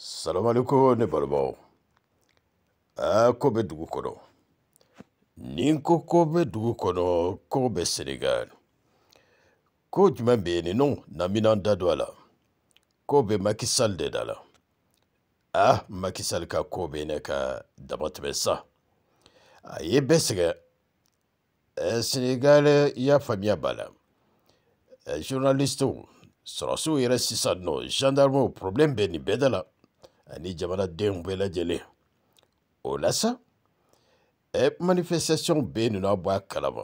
salamualeykum ne balimaw aa ko bɛ dugu kɔnɔ ni n ko ko bɛ dugu kɔnɔ ko bɛ senegal ko jumɛn bɛ yen ninnu na mina da don a la ko bɛ makisali de da la ah makisali ka ko bɛ ne ka damatɛmɛ sa a ye bɛɛ sɛgɛn senegal y'a faamuya b'a la journalistew sɔrɔsiw yɛrɛ sisan nɔ gendarmew problème bɛ nin bɛɛ da la ani jamanadenw bɛɛ lajɛlen o la sa manifestation bɛ yen ninnu a bɔ a kalama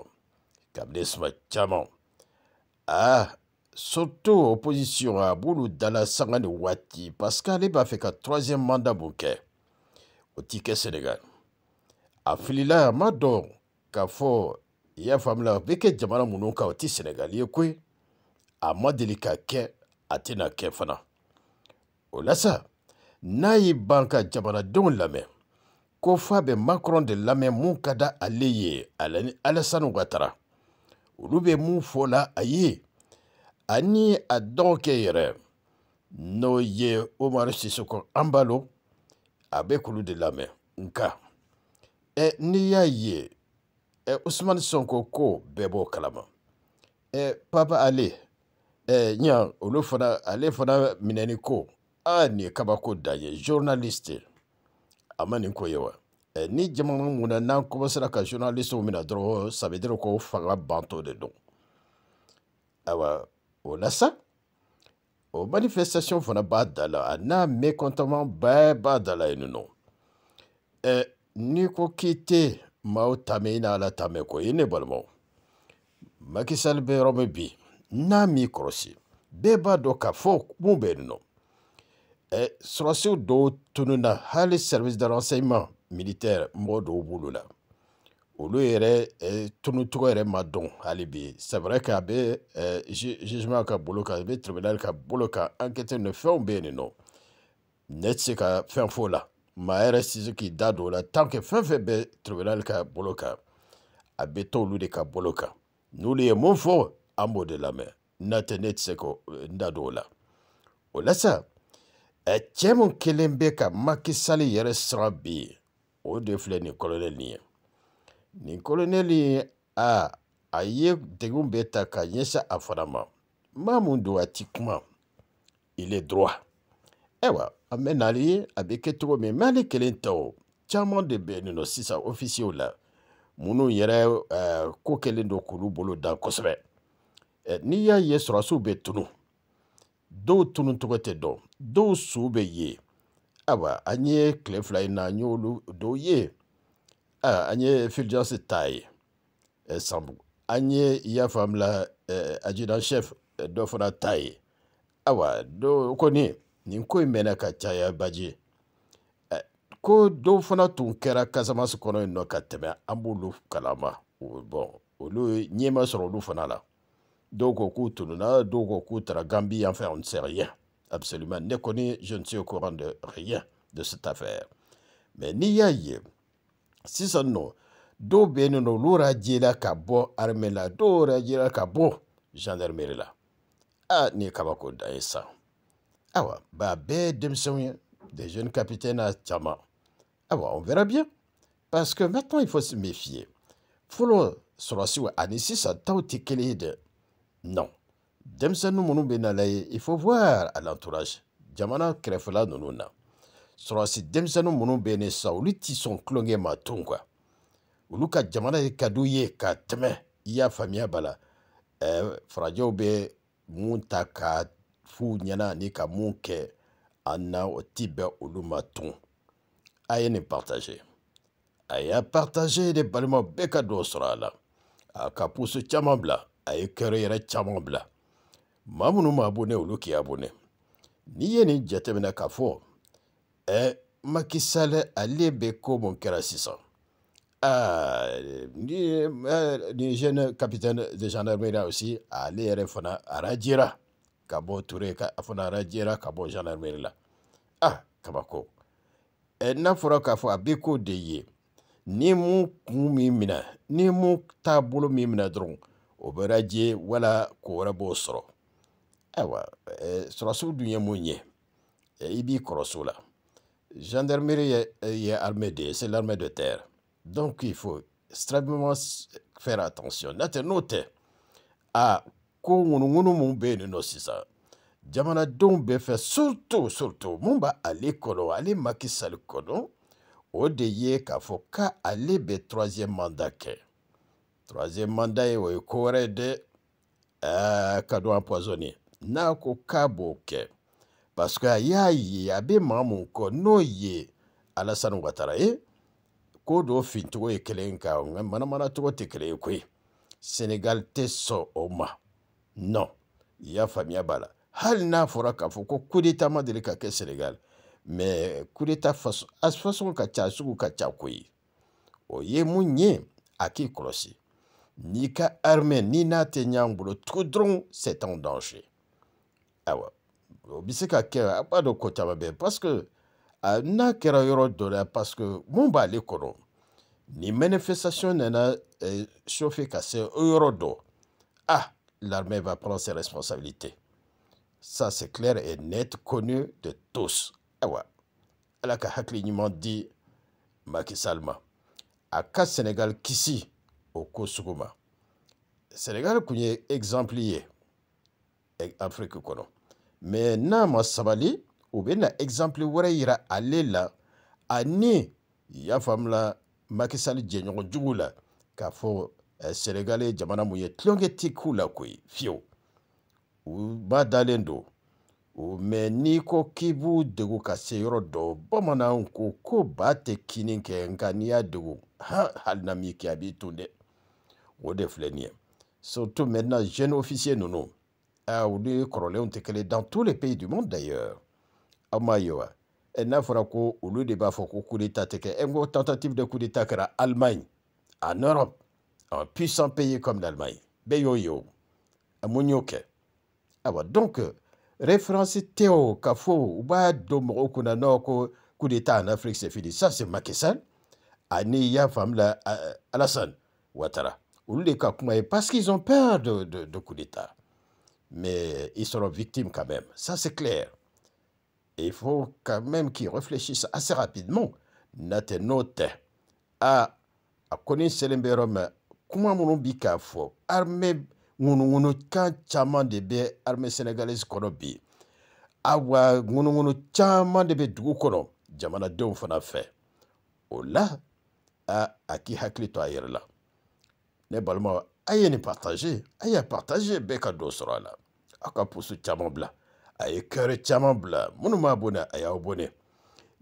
ah surtout opposition a b'olu dala sanga ni waati parce que ale b'a troisième mandat mun o sénégal a filila a ma dɔn k'a fɔ i y'a faamu la a bɛ sénégal ye koyi a ma deli ka kɛ fana o n'a y'i ban ka jamanadenw lamɛn ko f'a bɛ makɔrɔn de lamɛn mun ka da ale ye ale ni alasani watara olu bɛ mun fɔ la a ye ani a dɔgɔkɛ yɛrɛ n'o ye umaru sisoko an balo a bɛ k'olu de lamɛn nka ɛ n'i y'a ye ɛ usumani sɔnko ko bɛɛ b'o kalama ɛ papa ale ɛ ɲa olu fana ale fana minɛni ko a nin ye kabako dan ye journaliste a ma nin ko ye wa eh, ni jamana mun na n'an kɔmasera ka journalistew minɛ dɔrɔn sabedere ko fanga bantɔ de don ayiwa o la sa o manifestation fana b'a da la a n'a mécontentement bɛɛ b'a da la yen nɔ ɛ eh, n'i ko k'i tɛ maaw ta mɛn i n'ala ta mɛn ko ye ne balimaw makisali bɛ yɔrɔ min bi n'a m'i kɔrɔsi bɛɛ b'a dɔn k'a fɔ mun bɛ yen nɔ sɔrɔsiw dɔw tununna hali service de renseignement militaire mɔgɔ dɔw b'olu la olu yɛrɛ tunucogo yɛrɛ ma dɔn hali bi c'est vrai que a bɛ jugement ka bolo kan a bɛ tribunal ka bolo kan enquête ni fɛnw bɛ yen nɔ ne tɛ se ka fɛn fɔ o la maa yɛrɛ tɛ se k'i da don o la tant que fɛn fɛn bɛ tribunal ka bolo kan a bɛ to olu de ka bolo kan n'olu ye mun fɔ an b'o de lamɛn n'o tɛ ne tɛ se k'o da don o la o la sa. cɛ min kelen bɛ ka makisali yɛrɛ siran bi o de filɛ nin kolonɛli ye nin kolonɛli a a ye degun bɛɛ ta ka ɲɛsin a fana ma maa mun don a ti kuma ile droit ayiwa an bɛ n'ale a bɛ kɛ cogo min mɛ ale kelen tɛ o caman de bɛ yen nɔ sisan ofisiyew la minnu yɛrɛ ko kɛlen don k'olu bolo dan kosɛbɛ n'i y'a ye sɔrɔsiw bɛ tunu dɔw tununcogo tɛ dɔn dɔw su bɛ ye ayiwa an ye tile fila in na an y'olu dɔw ye aa an ye filijansi ta ye ɛ sanbu an ye i y'a faamu ɛ ajidan chef dɔ fana ta ye ayiwa dɔw kɔni nin ko in mɛnna ka caya baji ɛ ko dɔw fana tun kɛra kasamasi kɔnɔ yen nɔ ka tɛmɛ an b'olu kalama o bɔn olu ɲɛ ma sɔrɔ olu fana la. Dɔw tununa, d'où ko Gambie, enfin on ne sait rien. Absolument ne je ne suis au courant de rien de cette affaire. Mais n'i y'a si ça non, do ben yen nɔ olu yɛrɛ Kabo ka la Kabo gendarmerie la Ah, ne kabako d'aïsa. Ah sa awa ba des jeunes capitaines à Ah bah on verra bien parce que maintenant il faut se méfier fɔlɔ sɔrɔsiw ani sisan taw tɛ kelen non. Denmisɛnnin nous bɛ na il faut voir à l'entourage jamana krefla nununa. na si denmisɛnnin minnu sa olu ma jamana y ka Katme. y'a famia bala. Eh, ɛɛ ka f'u nyana na o ma a partage a partage de balimaw bɛɛ ka la a a ye kɛra yɛrɛ caman bila maa minnu m'a bone olu k'i abone n'i ye nin jateminɛ k'a fɔ ɛ makisalɛ ale bɛ ko mun kɛra sisan ni jeune capitaine de gendarmerie aussi ale yɛrɛ fana arajera ka bɔ ture ka fana arajera ka bɔ gendarmerie la ah kabako ɛ n'a fɔra k'a fɔ a bɛ ko de ye ni mun kun min minɛ ni mun taabolo min minɛ dɔrɔn o wala ko wɛrɛ awa sɔrɔ c'est sɔrɔsiw dun e, ibi ye gendarmerie ye armée c'est l'armée de terre donc il faut extrêmement faire attention note tɛ à a ko ŋunuŋunu mun bɛ yen nɔ jamana jamanadenw bɛ surtout surtout mumba aller ale kɔnɔ makisal kono kɔnɔ o de ye k'a aller k'ale troisième mandat troisième mandat ye o ye ko wɛrɛ ye dɛ uh, ka don empoisonné n'a ko k'a b'o kɛ parce que a eh, eh, y'a ye a bɛ maa mun kɔ n'o ye alasani watara ye ko dɔ fincogo ye kelen ka nka manamanacogo tɛ kelen ye koyi senegal tɛ sɔn o ma non i y'a faamuya b'a la hali n'a fɔra k'a fɔ ko coup d'état ma deli ka kɛ senegal mais coup d'état façon a façon ka ca sugu ka ca koyi o ye mun ye a k'i kɔlɔsi n'i ka armée n'i n'a te ɲ'an bolo tout c'est en danger awa o se ka a ko caman parce que a n'a kera yoro do la parce que mon b'ale kɔnɔ ni manifestation n'a euh, chauffé chauffer ka se yoro ah l'armée va prendre ses responsabilités ça c'est clair et net connu de tous awa ah ala ka ni ɲuman di Macky Sall ma a Sénégal kisi o ko sugu ma senegal kun ye exemple ye afiriki kɔnɔ mɛ n'a ma sabali u bɛ na exemple wɛrɛ yira ale la ani y'a faamula makisali jɛɲɔgɔn jugu la k'a eh, fɔ senegal ye jamana mun ye tulonkɛ ti k'u la koyi fiyewu u ba dalen don mɛ n'i ko k'i b'u degu ka se yɔrɔ dɔ bamananw ko ko ba tɛ kini kɛ nka n'i y'a degu ha hali na min kɛ a b'i tun dɛ o de filɛ surtout maintenant jeune officier ninnu nous dans tous les pays du monde d'ailleurs de coup d'état tentative de coup d'état Allemagne en Europe un puissant pays comme l'Allemagne y'o donc référence Théo o b'a coup d'état en Afrique c'est ça c'est nous la parce qu'ils ont peur de, de, coup d'État. Mais ils seront victimes quand même, ça c'est clair. Et il faut quand même qu'ils réfléchissent assez rapidement. Nate note a a kɔni sɛlen bɛ comment min armée bi k'a armée de bɛ armée sénégalaise colombie Awa awa ŋunuŋunu caman de bɛ du kɔnɔ jamana à fɛ o la a a k'i hakili ne balimaw aïe ye partage a partage bɛɛ ka do sɔrɔ a la aw ka posu caman bila a ye kɛrɛ caman bila minnu b'a bɔnɛ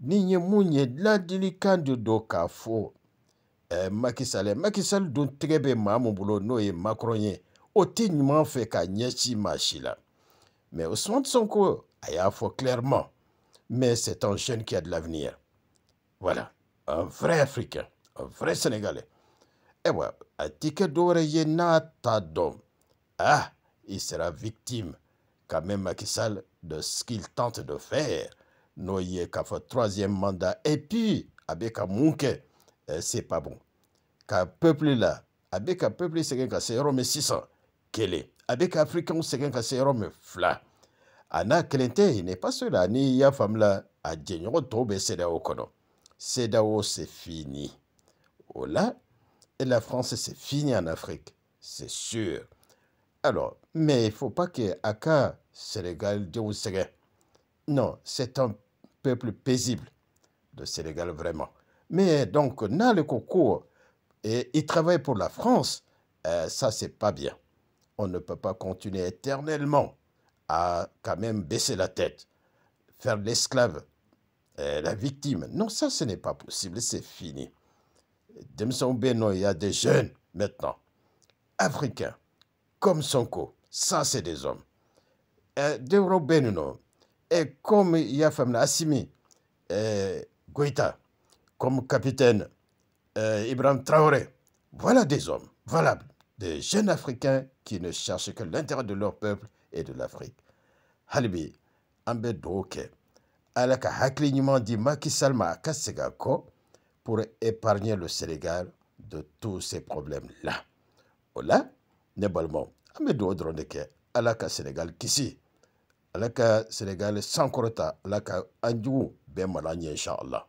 ye de do k'a e eh, makisale makisali dun tɛgɛ ma maa n'o e makɔrɔn o fe k'a mais au mais Ousmane Sonko a clairement mais c'est un jeune qui a de l'avenir voilà un vrai africain un vrai sénégalais eh ouais, a ti kɛ n'a t'a dɔn ah il sera victime quand même qui de ce qu'il tente de faire n'o ye k'a fɔ troisième mandat et puis avec bɛ ka c'est pas bon ka peuple là avec bɛ ka peuple sɛgɛn ka se yɔrɔ min sisan kelen a bɛ ka africains sɛgɛn ka se yɔrɔ min fila a n'a kelen tɛ yen n'est pas cela ni y'a faamu la a jɛɲɔgɔn tɔw bɛ CEDEAO kɔnɔ c'est fini o et la France, c'est fini en Afrique, c'est sûr. Alors, mais il faut pas que Aka Sénégal Sénégal. Non, c'est un peuple paisible, le Sénégal vraiment. Mais donc, n'a le concours et il travaille pour la France, ça, euh, ça c'est pas bien. On ne peut pas continuer éternellement à quand même baisser la tête, faire l'esclave, euh, la victime. Non, ça ce n'est pas possible, c'est fini il ben y a des jeunes maintenant, africains, comme Sonko. Ça, c'est des hommes. Eh, dɔwɛrɛw ben et eh, comme il y a Asimi eh, comme capitaine eh, Ibrahim Traoré. Voilà des hommes, voilà des jeunes Africains qui ne cherchent que l'intérêt de leur peuple et de l'Afrique. Halibi, Ambedouke, Alaka dugawu pour épargner le Sénégal de tous ces problèmes-là. Ola, nebalmo, à la alaka Sénégal kisi, alaka Sénégal sans korota, alaka anjou, ben malanye, inshallah.